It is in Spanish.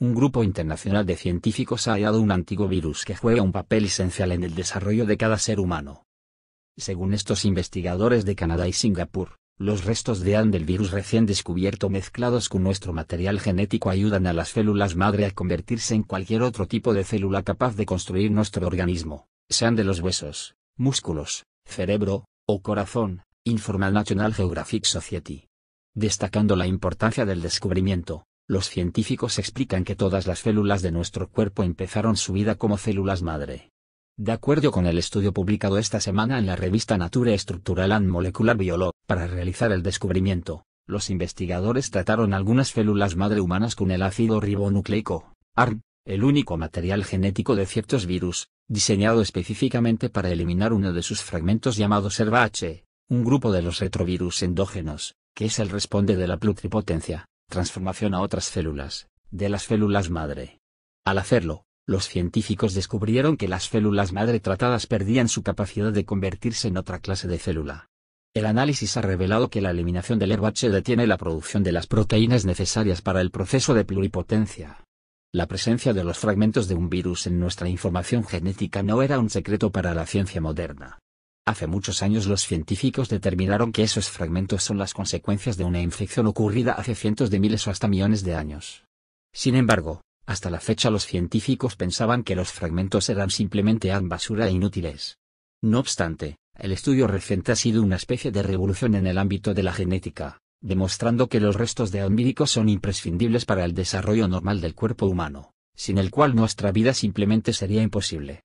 un grupo internacional de científicos ha hallado un antiguo virus que juega un papel esencial en el desarrollo de cada ser humano. Según estos investigadores de Canadá y Singapur, los restos de AN del virus recién descubierto mezclados con nuestro material genético ayudan a las células madre a convertirse en cualquier otro tipo de célula capaz de construir nuestro organismo, sean de los huesos, músculos, cerebro, o corazón, informa National Geographic Society. Destacando la importancia del descubrimiento, los científicos explican que todas las células de nuestro cuerpo empezaron su vida como células madre. De acuerdo con el estudio publicado esta semana en la revista Nature Structural and Molecular Biology, para realizar el descubrimiento, los investigadores trataron algunas células madre humanas con el ácido ribonucleico, ARN, el único material genético de ciertos virus, diseñado específicamente para eliminar uno de sus fragmentos llamado serva un grupo de los retrovirus endógenos, que es el responde de la plutripotencia transformación a otras células, de las células madre. Al hacerlo, los científicos descubrieron que las células madre tratadas perdían su capacidad de convertirse en otra clase de célula. El análisis ha revelado que la eliminación del herbache detiene la producción de las proteínas necesarias para el proceso de pluripotencia. La presencia de los fragmentos de un virus en nuestra información genética no era un secreto para la ciencia moderna. Hace muchos años los científicos determinaron que esos fragmentos son las consecuencias de una infección ocurrida hace cientos de miles o hasta millones de años. Sin embargo, hasta la fecha los científicos pensaban que los fragmentos eran simplemente basura e inútiles. No obstante, el estudio reciente ha sido una especie de revolución en el ámbito de la genética, demostrando que los restos de amíricos son imprescindibles para el desarrollo normal del cuerpo humano, sin el cual nuestra vida simplemente sería imposible.